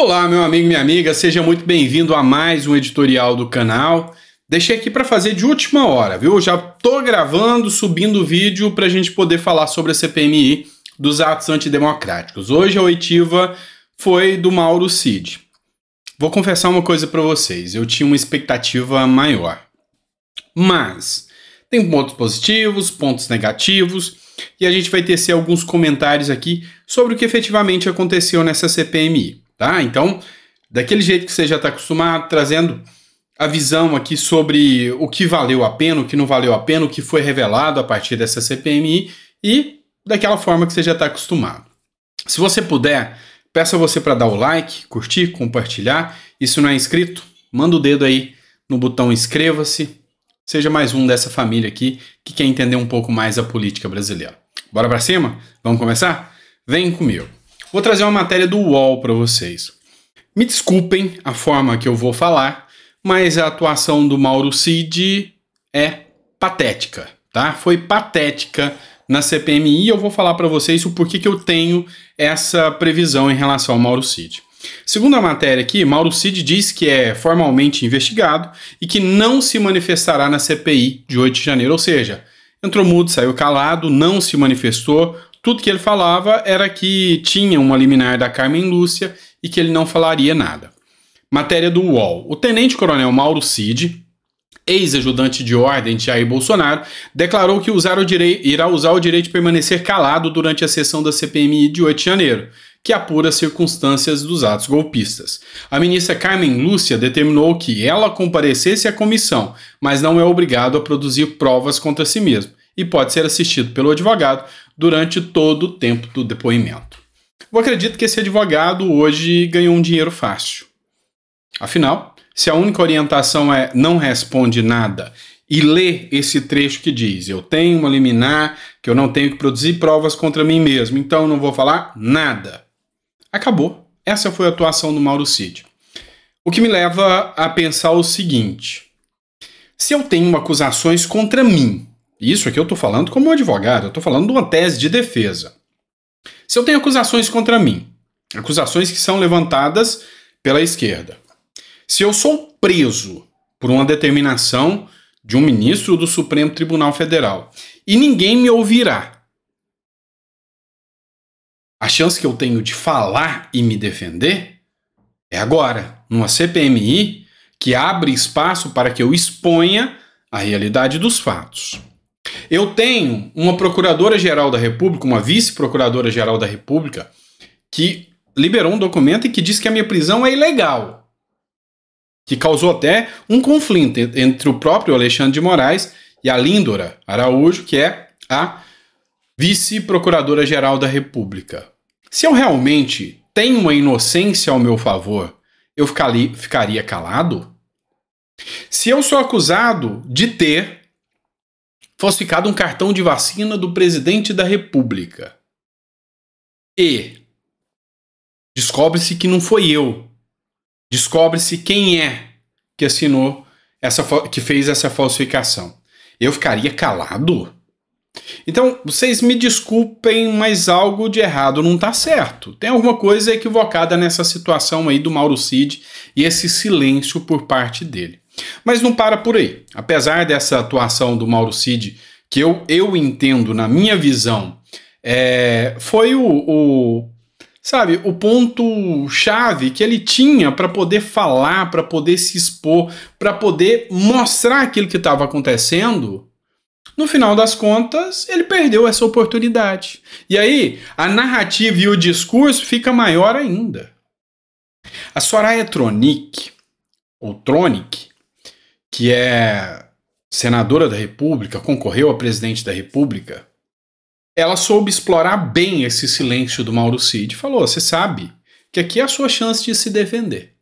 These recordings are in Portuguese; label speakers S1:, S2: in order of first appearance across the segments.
S1: Olá, meu amigo e minha amiga, seja muito bem-vindo a mais um editorial do canal. Deixei aqui para fazer de última hora, viu? Já tô gravando, subindo o vídeo para a gente poder falar sobre a CPMI dos atos antidemocráticos. Hoje a oitiva foi do Mauro Cid. Vou confessar uma coisa para vocês, eu tinha uma expectativa maior. Mas tem pontos positivos, pontos negativos, e a gente vai tecer alguns comentários aqui sobre o que efetivamente aconteceu nessa CPMI tá? Então, daquele jeito que você já está acostumado, trazendo a visão aqui sobre o que valeu a pena, o que não valeu a pena, o que foi revelado a partir dessa CPMI e daquela forma que você já está acostumado. Se você puder, peço a você para dar o like, curtir, compartilhar. E se não é inscrito, manda o dedo aí no botão inscreva-se. Seja mais um dessa família aqui que quer entender um pouco mais a política brasileira. Bora para cima? Vamos começar? Vem comigo. Vou trazer uma matéria do UOL para vocês. Me desculpem a forma que eu vou falar, mas a atuação do Mauro Cid é patética, tá? Foi patética na CPMI e eu vou falar para vocês o porquê que eu tenho essa previsão em relação ao Mauro Cid. Segundo a matéria aqui, Mauro Cid diz que é formalmente investigado e que não se manifestará na CPI de 8 de janeiro, ou seja, entrou mudo, saiu calado, não se manifestou, tudo que ele falava era que tinha uma liminar da Carmen Lúcia e que ele não falaria nada. Matéria do UOL. O tenente-coronel Mauro Cid, ex-ajudante de ordem de Jair Bolsonaro, declarou que usar irá usar o direito de permanecer calado durante a sessão da CPMI de 8 de janeiro, que apura as circunstâncias dos atos golpistas. A ministra Carmen Lúcia determinou que ela comparecesse à comissão, mas não é obrigado a produzir provas contra si mesma e pode ser assistido pelo advogado durante todo o tempo do depoimento. Eu acredito que esse advogado hoje ganhou um dinheiro fácil. Afinal, se a única orientação é não responde nada e lê esse trecho que diz: Eu tenho uma liminar, que eu não tenho que produzir provas contra mim mesmo, então não vou falar nada. Acabou. Essa foi a atuação do Mauro Cid. O que me leva a pensar o seguinte: se eu tenho acusações contra mim isso aqui eu estou falando como advogado, eu estou falando de uma tese de defesa. Se eu tenho acusações contra mim, acusações que são levantadas pela esquerda. Se eu sou preso por uma determinação de um ministro do Supremo Tribunal Federal e ninguém me ouvirá, a chance que eu tenho de falar e me defender é agora, numa CPMI que abre espaço para que eu exponha a realidade dos fatos. Eu tenho uma Procuradora-Geral da República, uma Vice-Procuradora-Geral da República, que liberou um documento e que diz que a minha prisão é ilegal. Que causou até um conflito entre o próprio Alexandre de Moraes e a Líndora Araújo, que é a Vice-Procuradora-Geral da República. Se eu realmente tenho uma inocência ao meu favor, eu ficaria calado? Se eu sou acusado de ter falsificado um cartão de vacina do presidente da República. E descobre-se que não foi eu. Descobre-se quem é que assinou essa que fez essa falsificação. Eu ficaria calado? Então, vocês me desculpem, mas algo de errado não está certo. Tem alguma coisa equivocada nessa situação aí do Mauro Cid e esse silêncio por parte dele. Mas não para por aí. Apesar dessa atuação do Mauro Cid, que eu, eu entendo, na minha visão, é, foi o, o, sabe, o ponto chave que ele tinha para poder falar, para poder se expor, para poder mostrar aquilo que estava acontecendo. No final das contas, ele perdeu essa oportunidade. E aí, a narrativa e o discurso fica maior ainda. A Soraya Tronic, ou Tronic, que é senadora da República, concorreu a presidente da República, ela soube explorar bem esse silêncio do Mauro Cid. Falou: você sabe que aqui é a sua chance de se defender.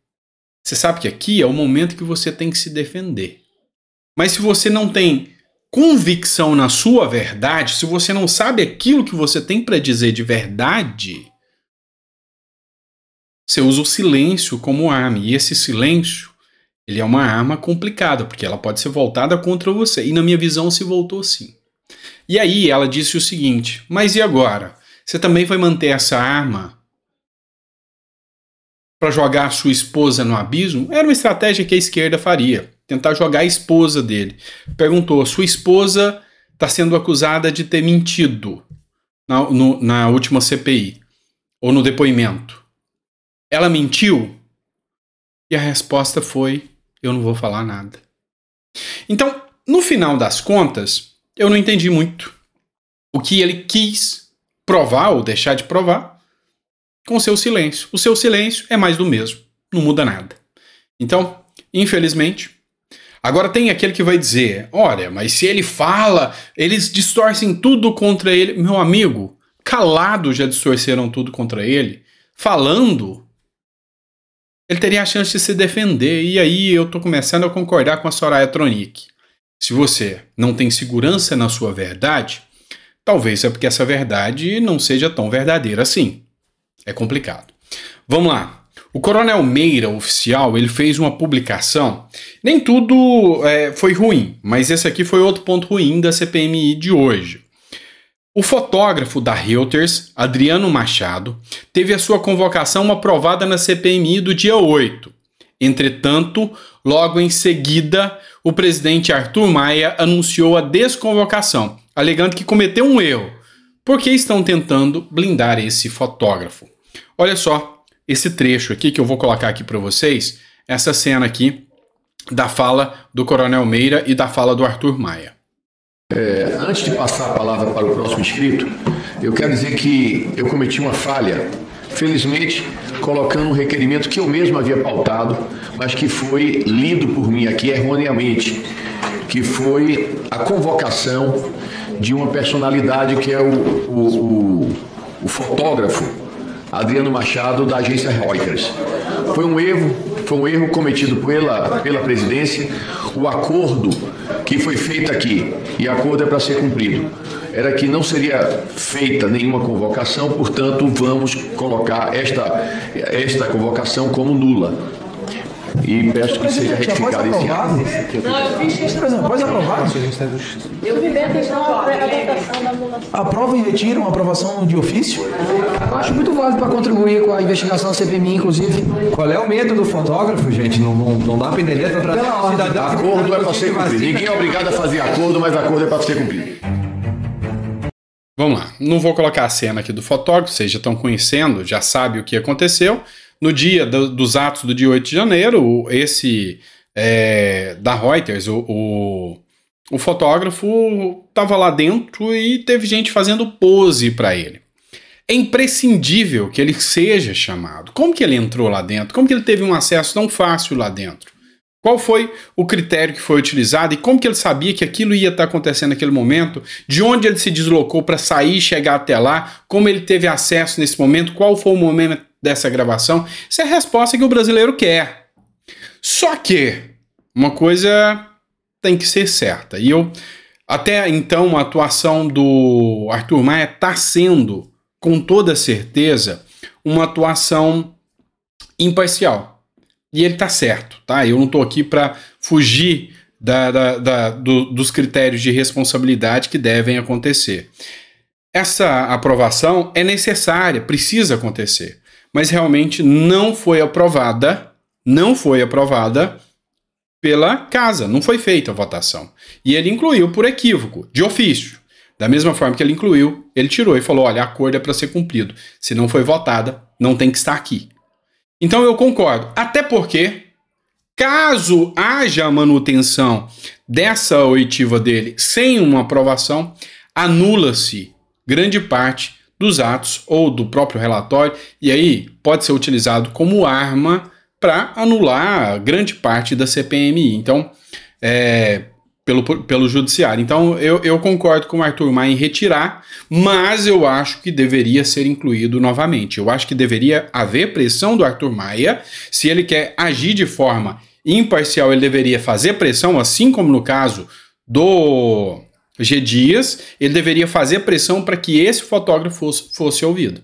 S1: Você sabe que aqui é o momento que você tem que se defender. Mas se você não tem convicção na sua verdade, se você não sabe aquilo que você tem para dizer de verdade, você usa o silêncio como arma. E esse silêncio ele é uma arma complicada, porque ela pode ser voltada contra você. E na minha visão se voltou sim. E aí ela disse o seguinte: Mas e agora? Você também vai manter essa arma para jogar sua esposa no abismo? Era uma estratégia que a esquerda faria. Tentar jogar a esposa dele. Perguntou: sua esposa está sendo acusada de ter mentido na, no, na última CPI ou no depoimento. Ela mentiu? E a resposta foi eu não vou falar nada. Então, no final das contas, eu não entendi muito o que ele quis provar ou deixar de provar com seu silêncio. O seu silêncio é mais do mesmo, não muda nada. Então, infelizmente, agora tem aquele que vai dizer: olha, mas se ele fala, eles distorcem tudo contra ele. Meu amigo, calado já distorceram tudo contra ele. Falando, ele teria a chance de se defender. E aí eu tô começando a concordar com a Soraya Tronic. Se você não tem segurança na sua verdade, talvez é porque essa verdade não seja tão verdadeira assim. É complicado. Vamos lá. O Coronel Meira, oficial, ele fez uma publicação. Nem tudo é, foi ruim, mas esse aqui foi outro ponto ruim da CPMI de hoje. O fotógrafo da Reuters, Adriano Machado, teve a sua convocação aprovada na CPMI do dia 8. Entretanto, logo em seguida, o presidente Arthur Maia anunciou a desconvocação, alegando que cometeu um erro, porque estão tentando blindar esse fotógrafo. Olha só esse trecho aqui que eu vou colocar aqui para vocês, essa cena aqui da fala do Coronel Meira e da fala do Arthur Maia. É, antes de passar a palavra para o próximo inscrito, eu quero dizer que eu cometi uma falha, felizmente colocando um requerimento que eu mesmo havia pautado, mas que foi lido por mim aqui erroneamente, que foi a convocação de uma personalidade que é o, o, o, o fotógrafo Adriano Machado da agência Reuters. Foi um erro foi um erro cometido pela, pela presidência. O acordo que foi feito aqui, e acordo é para ser cumprido, era que não seria feita nenhuma convocação, portanto, vamos colocar esta, esta convocação como nula. E peço que seja retificado esse ato. Não, eu fiz questão. Por exemplo, Eu vi bem a questão da aplicação da anulação. e retiram a aprovação de ofício? Eu acho muito válido para contribuir com a investigação da CPMI, inclusive. Qual é o medo do fotógrafo, gente? Não, não, não dá pendelha para trazer um cidadão. Tá? Acordo é para ser cumprido. Ninguém é obrigado a fazer acordo, mas acordo é para ser cumprido. Vamos lá, não vou colocar a cena aqui do fotógrafo, vocês já estão conhecendo, já sabe o que aconteceu, no dia do, dos atos do dia 8 de janeiro, esse é, da Reuters, o, o, o fotógrafo estava lá dentro e teve gente fazendo pose para ele. É imprescindível que ele seja chamado. Como que ele entrou lá dentro? Como que ele teve um acesso tão fácil lá dentro? Qual foi o critério que foi utilizado e como que ele sabia que aquilo ia estar tá acontecendo naquele momento? De onde ele se deslocou para sair e chegar até lá? Como ele teve acesso nesse momento? Qual foi o momento, dessa gravação, se é a resposta que o brasileiro quer. Só que uma coisa tem que ser certa. E eu até então a atuação do Arthur Maia está sendo, com toda certeza, uma atuação imparcial. E ele está certo, tá? Eu não estou aqui para fugir da, da, da do, dos critérios de responsabilidade que devem acontecer. Essa aprovação é necessária, precisa acontecer mas realmente não foi aprovada, não foi aprovada pela casa, não foi feita a votação. E ele incluiu por equívoco, de ofício. Da mesma forma que ele incluiu, ele tirou e falou: olha, acordo é para ser cumprido. Se não foi votada, não tem que estar aqui. Então eu concordo. Até porque, caso haja a manutenção dessa oitiva dele sem uma aprovação, anula-se grande parte dos atos ou do próprio relatório, e aí pode ser utilizado como arma para anular grande parte da CPMI. Então, é, pelo, pelo judiciário. Então, eu, eu concordo com o Arthur Maia em retirar, mas eu acho que deveria ser incluído novamente. Eu acho que deveria haver pressão do Arthur Maia. Se ele quer agir de forma imparcial, ele deveria fazer pressão, assim como no caso do G. Dias, ele deveria fazer pressão para que esse fotógrafo fosse, fosse ouvido.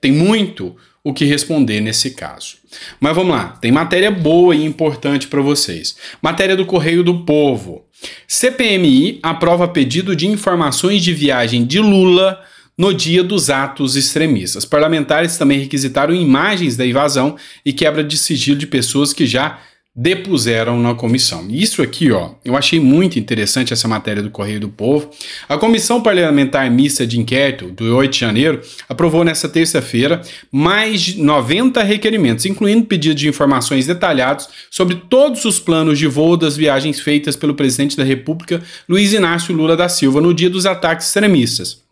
S1: Tem muito o que responder nesse caso. Mas vamos lá, tem matéria boa e importante para vocês. Matéria do Correio do Povo. CPMI aprova pedido de informações de viagem de Lula no dia dos atos extremistas. Parlamentares também requisitaram imagens da invasão e quebra de sigilo de pessoas que já depuseram na comissão. Isso aqui, ó, eu achei muito interessante essa matéria do Correio do Povo. A Comissão Parlamentar Mista de Inquérito do 8 de janeiro aprovou nesta terça-feira mais de 90 requerimentos, incluindo pedido de informações detalhados sobre todos os planos de voo das viagens feitas pelo presidente da República, Luiz Inácio Lula da Silva, no dia dos ataques extremistas.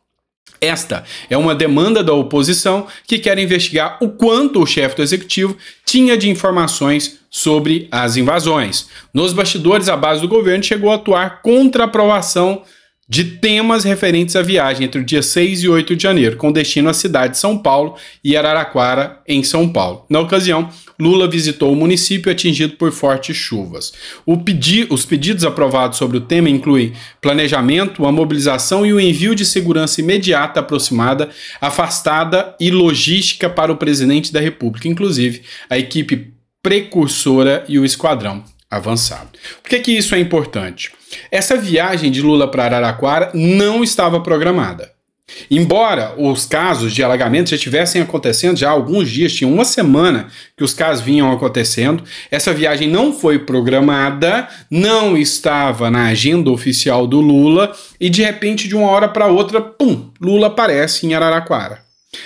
S1: Esta é uma demanda da oposição que quer investigar o quanto o chefe do executivo tinha de informações sobre as invasões. Nos bastidores, a base do governo chegou a atuar contra a aprovação de temas referentes à viagem entre o dia 6 e 8 de janeiro, com destino à cidade de São Paulo e Araraquara, em São Paulo. Na ocasião, Lula visitou o município atingido por fortes chuvas. Pedi, os pedidos aprovados sobre o tema incluem planejamento, a mobilização e o envio de segurança imediata aproximada, afastada e logística para o presidente da República, inclusive a equipe precursora e o esquadrão avançado. Por que, que isso é importante? Essa viagem de Lula para Araraquara não estava programada. Embora os casos de alagamento já estivessem acontecendo já há alguns dias, tinha uma semana que os casos vinham acontecendo, essa viagem não foi programada, não estava na agenda oficial do Lula e de repente, de uma hora para outra, pum, Lula aparece em Araraquara.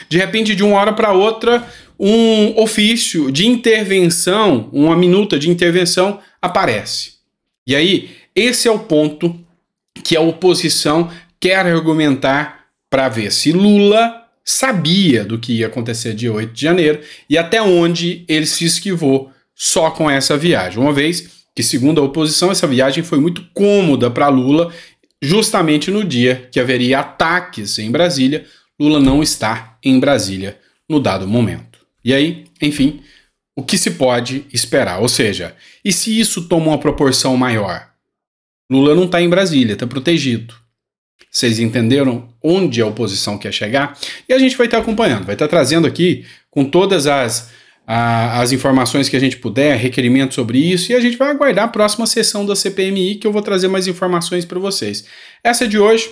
S1: De repente, de uma hora para outra, um ofício de intervenção, uma minuta de intervenção aparece. E aí, esse é o ponto que a oposição quer argumentar para ver se Lula sabia do que ia acontecer dia 8 de janeiro e até onde ele se esquivou só com essa viagem. Uma vez que, segundo a oposição, essa viagem foi muito cômoda para Lula, justamente no dia que haveria ataques em Brasília, Lula não está em Brasília no dado momento. E aí, enfim, o que se pode esperar? Ou seja, e se isso toma uma proporção maior? Lula não está em Brasília, está protegido. Vocês entenderam onde a oposição quer chegar? E a gente vai estar tá acompanhando, vai estar tá trazendo aqui com todas as, a, as informações que a gente puder, requerimentos sobre isso, e a gente vai aguardar a próxima sessão da CPMI que eu vou trazer mais informações para vocês. Essa de hoje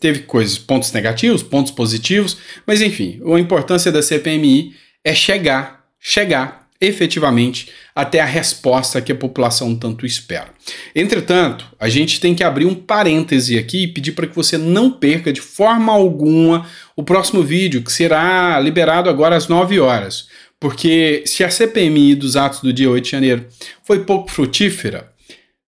S1: teve coisas, pontos negativos, pontos positivos, mas enfim, a importância da CPMI é chegar, chegar efetivamente até a resposta que a população tanto espera. Entretanto, a gente tem que abrir um parêntese aqui e pedir para que você não perca de forma alguma o próximo vídeo que será liberado agora às 9 horas. Porque se a CPMI dos atos do dia 8 de janeiro foi pouco frutífera,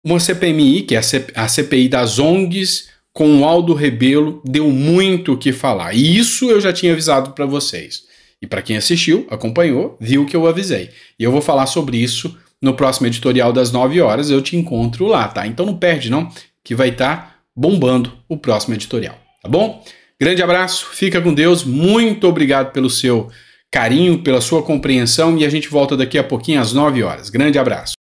S1: uma CPMI, que é a CPI das ONGs, com o Aldo Rebelo, deu muito o que falar. E isso eu já tinha avisado para vocês. E para quem assistiu, acompanhou, viu o que eu avisei. E eu vou falar sobre isso no próximo editorial das 9 horas. Eu te encontro lá, tá? Então não perde, não, que vai estar tá bombando o próximo editorial, tá bom? Grande abraço, fica com Deus. Muito obrigado pelo seu carinho, pela sua compreensão e a gente volta daqui a pouquinho às 9 horas. Grande abraço.